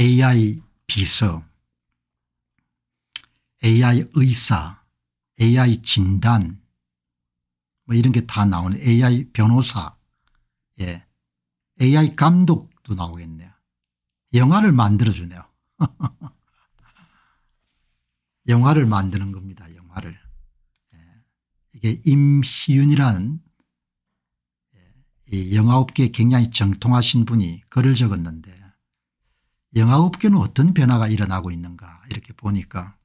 AI 비서, AI 의사, AI 진단 뭐 이런 게 다 나오는 AI 변호사, 예. AI 감독도 나오겠네요. 영화를 만들어주네요. 영화를 만드는 겁니다. 영화를. 예. 이게 임희윤이라는 예. 영화업계에 굉장히 정통하신 분이 글을 적었는데 영화업계는 어떤 변화가 일어나고 있는가 이렇게 보니까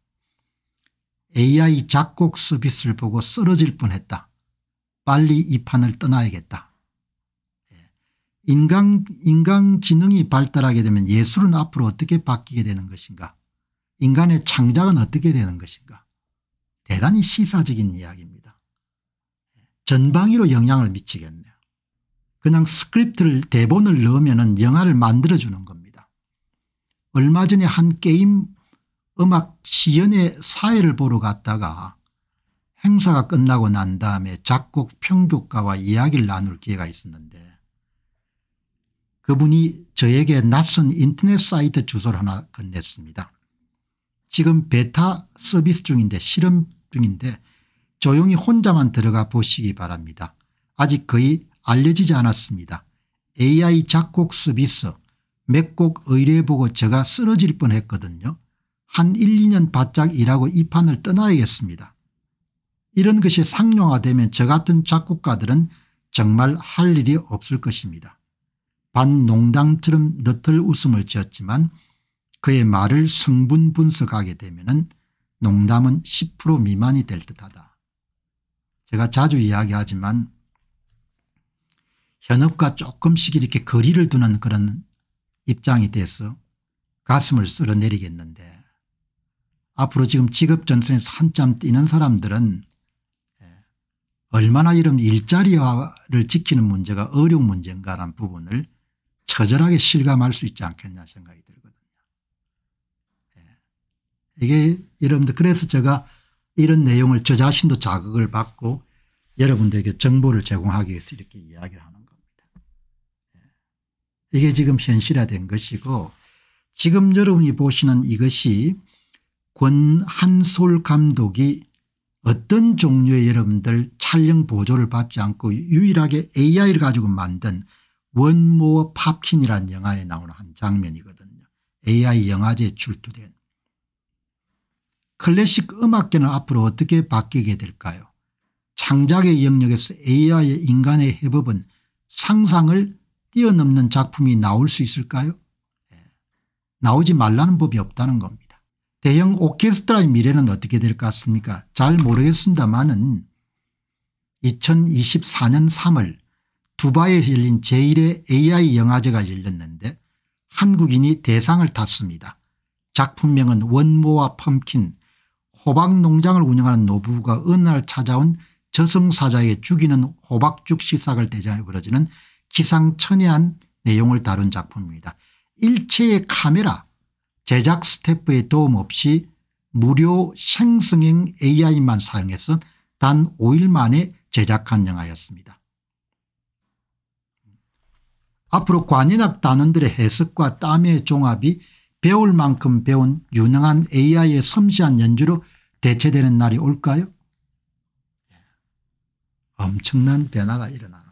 AI 작곡 서비스를 보고 쓰러질 뻔했다. 빨리 이 판을 떠나야겠다. 인간, 예. 인간지능이 발달하게 되면 예술은 앞으로 어떻게 바뀌게 되는 것인가 인간의 창작은 어떻게 되는 것인가 대단히 시사적인 이야기입니다. 예. 전방위로 영향을 미치겠네요. 그냥 스크립트를 대본을 넣으면 영화를 만들어주는 겁니다. 얼마 전에 한 게임 음악 시연의 사회를 보러 갔다가 행사가 끝나고 난 다음에 작곡 평교가와 이야기를 나눌 기회가 있었는데 그분이 저에게 낯선 인터넷 사이트 주소를 하나 건넸습니다. 지금 베타 서비스 중인데 실험 중인데 조용히 혼자만 들어가 보시기 바랍니다. 아직 거의 알려지지 않았습니다. AI 작곡 서비스 맥곡 의뢰해보고 제가 쓰러질 뻔했거든요. 한 1, 2년 바짝 일하고 이 판을 떠나야겠습니다. 이런 것이 상용화되면 저 같은 작곡가들은 정말 할 일이 없을 것입니다. 반농담처럼 너털 웃음을 지었지만 그의 말을 성분 분석하게 되면 농담은 10% 미만이 될 듯하다. 제가 자주 이야기하지만 현업과 조금씩 이렇게 거리를 두는 그런 입장이 돼서 가슴을 쓸어내리겠는데 앞으로 지금 직업전선에서 한참 뛰는 사람들은 예, 얼마나 이런 일자리를 화 지키는 문제가 어려운 문제인가라는 부분을 처절하게 실감할 수 있지 않겠냐 생각이 들거든요. 예. 이게 여러분들 그래서 제가 이런 내용을 저 자신도 자극을 받고 여러분들에게 정보를 제공하기 위해서 이렇게 이야기를 합니다. 이게 지금 현실화된 것이고 지금 여러분이 보시는 이것이 권한솔 감독이 어떤 종류의 여러분들 촬영 보조를 받지 않고 유일하게 AI를 가지고 만든 원모어 팝킨이라는 영화에 나오는 한 장면이거든요. AI 영화제에 출토된. 클래식 음악계는 앞으로 어떻게 바뀌게 될까요? 창작의 영역에서 AI의 인간의 해법은 상상을 뛰어넘는 작품이 나올 수 있을까요? 네. 나오지 말라는 법이 없다는 겁니다. 대형 오케스트라의 미래는 어떻게 될 것 같습니까? 잘 모르겠습니다만은 2024년 3월 두바이에서 열린 제1회 AI 영화제가 열렸는데 한국인이 대상을 탔습니다. 작품명은 원모와 펌킨 호박농장을 운영하는 노부부가 어느 날 찾아온 저승사자의 죽이는 호박죽 시삭을 대장해 벌어지는 기상천외한 내용을 다룬 작품입니다. 일체의 카메라 제작 스태프의 도움 없이 무료 생성형 AI만 사용해서 단 5일 만에 제작한 영화였습니다. 앞으로 관현악 단원들의 해석과 땀의 종합이 배울 만큼 배운 유능한 AI의 섬세한 연주로 대체되는 날이 올까요? 엄청난 변화가 일어나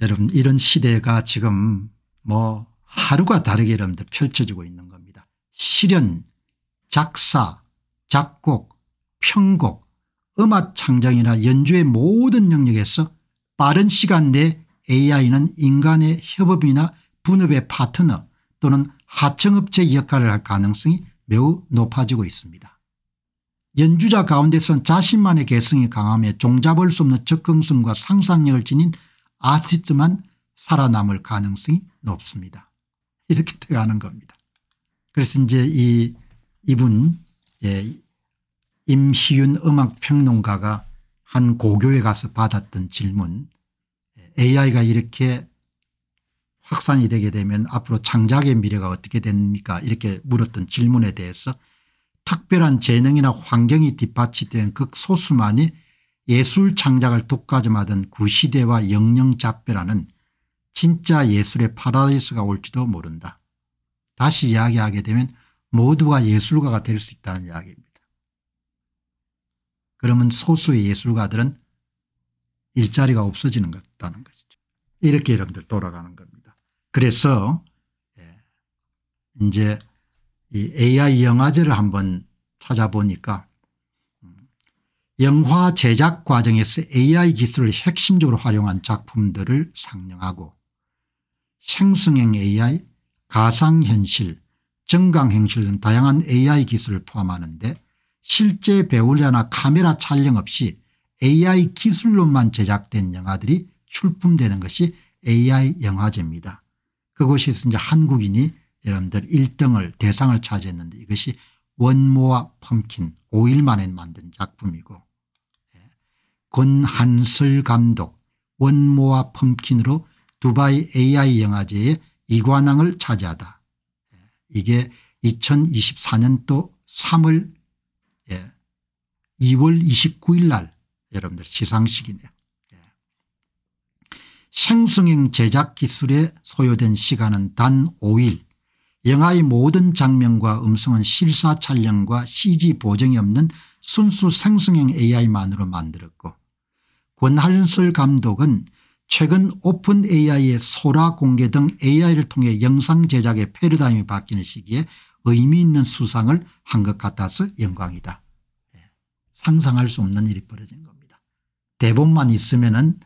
여러분 이런 시대가 지금 뭐 하루가 다르게 여러분들 펼쳐지고 있는 겁니다. 실현, 작사, 작곡, 편곡, 음악 창작이나 연주의 모든 영역에서 빠른 시간 내 AI는 인간의 협업이나 분업의 파트너 또는 하청업체 역할을 할 가능성이 매우 높아지고 있습니다. 연주자 가운데선 자신만의 개성이 강함에 종잡을 수 없는 적극성과 상상력을 지닌 아티스트만 살아남을 가능성이 높습니다. 이렇게 돼가는 겁니다. 그래서 이제 이 이분 예, 임희윤 음악평론가가 한 고교에 가서 받았던 질문 AI가 이렇게 확산이 되게 되면 앞으로 창작의 미래가 어떻게 됩니까 이렇게 물었던 질문에 대해서 특별한 재능이나 환경이 뒷받치된 극소수만이 예술 창작을 독과점하던 구시대와 영영잡배라는 진짜 예술의 파라다이스가 올지도 모른다. 다시 이야기하게 되면 모두가 예술가가 될 수 있다는 이야기입니다. 그러면 소수의 예술가들은 일자리가 없어지는 것다는 것이죠. 이렇게 여러분들 돌아가는 겁니다. 그래서 예, 이제 이 AI 영화제를 한번 찾아보니까 영화 제작 과정에서 AI 기술을 핵심적으로 활용한 작품들을 상영하고 생성형 AI, 가상현실, 증강현실 등 다양한 AI 기술을 포함하는데 실제 배우자나 카메라 촬영 없이 AI 기술로만 제작된 영화들이 출품되는 것이 AI 영화제입니다. 그곳에서 이제 한국인이 여러분들 1등을 대상을 차지했는데 이것이 원모와 펌킨 5일 만에 만든 작품이고 권한설 감독 원모아 펌킨으로 두바이 AI 영화제에 이관왕을 차지하다. 이게 2024년도 3월 예, 2월 29일 날 여러분들 시상식이네요. 예. 생성행 제작 기술에 소요된 시간은 단 5일 영화의 모든 장면과 음성은 실사 촬영과 CG 보정이 없는 순수 생성형 AI만으로 만들었고 권한슬 감독은 최근 오픈 AI의 소라 공개 등 AI를 통해 영상 제작의 패러다임이 바뀌는 시기에 의미 있는 수상을 한 것 같아서 영광이다. 예, 상상할 수 없는 일이 벌어진 겁니다. 대본만 있으면 은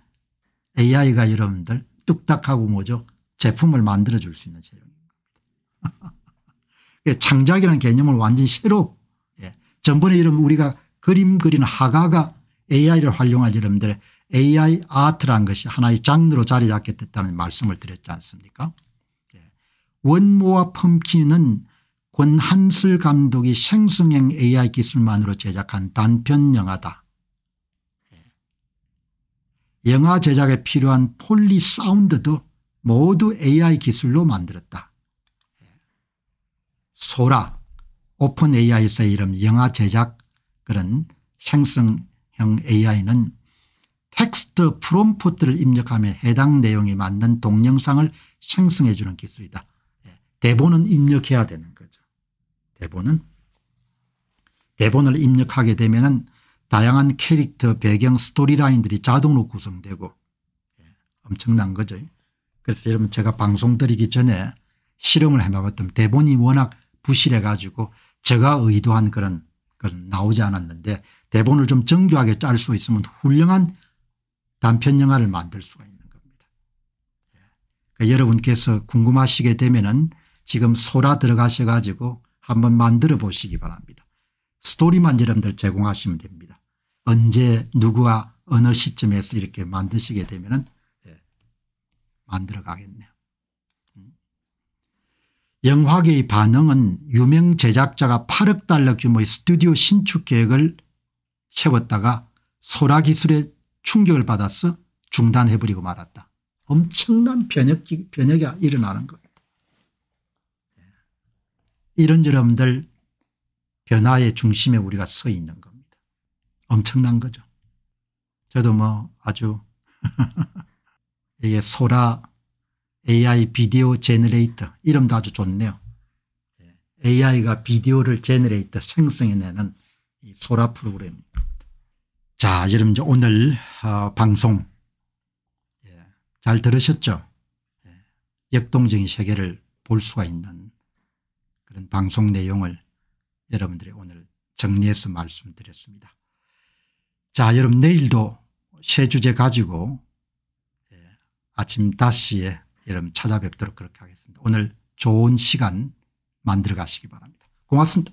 AI가 여러분들 뚝딱하고 뭐죠 제품을 만들어 줄 수 있는 제형입니다. 예, 창작이라는 개념을 완전히 새로 예. 전번에 이런 우리가 그림 그린 하가가 AI를 활용한 여러분들의 AI 아트란 것이 하나의 장르로 자리 잡게 됐다는 말씀을 드렸지 않습니까 예. 원모와 펌킨은 권한슬 감독이 생성형 AI 기술만으로 제작한 단편 영화다. 예. 영화 제작에 필요한 폴리 사운드도 모두 AI 기술로 만들었다. 예. 소라 오픈 AI에서 이름 영화 제작 그런 생성 형 AI는 텍스트 프롬프트를 입력하며 해당 내용에 맞는 동영상을 생성해 주는 기술이다. 예, 대본은 입력해야 되는 거죠. 대본은 대본을 입력하게 되면 다양한 캐릭터 배경 스토리라인들이 자동으로 구성되고 예, 엄청난 거죠. 그래서 여러분 제가 방송 드리기 전에 실험을 해봤던 대본이 워낙 부실해 가지고 제가 의도한 그런 그런 나오지 않았는데 대본을 좀 정교하게 짤 수 있으면 훌륭한 단편 영화를 만들 수가 있는 겁니다. 예. 그러니까 여러분께서 궁금하시게 되면은 지금 소라 들어가셔 가지고 한번 만들어 보시기 바랍니다. 스토리만 여러분들 제공하시면 됩니다. 언제 누구와 어느 시점에서 이렇게 만드시게 되면은 예, 만들어 가겠네요. 음. 영화계의 반응은 유명 제작자가 8억 달러 규모의 스튜디오 신축 계획을 세웠다가 소라 기술에 충격을 받아서 중단해버리고 말았다. 엄청난 변혁, 변혁이 일어나는 겁니다. 이런 여러분들 변화의 중심에 우리가 서 있는 겁니다. 엄청난 거죠. 저도 뭐 아주 이게 소라 AI 비디오 제너레이터 이름도 아주 좋네요. AI가 예. 비디오를 제너레이터 생성해내는 이 소라 프로그램입니다. 자, 여러분 이제 오늘 어, 방송 예, 잘 들으셨죠? 예, 역동적인 세계를 볼 수가 있는 그런 방송 내용을 여러분들이 오늘 정리해서 말씀드렸습니다. 자, 여러분 내일도 새 주제 가지고 예, 아침 5시에 여러분 찾아뵙도록 그렇게 하겠습니다. 오늘 좋은 시간 만들어 가시기 바랍니다. 고맙습니다.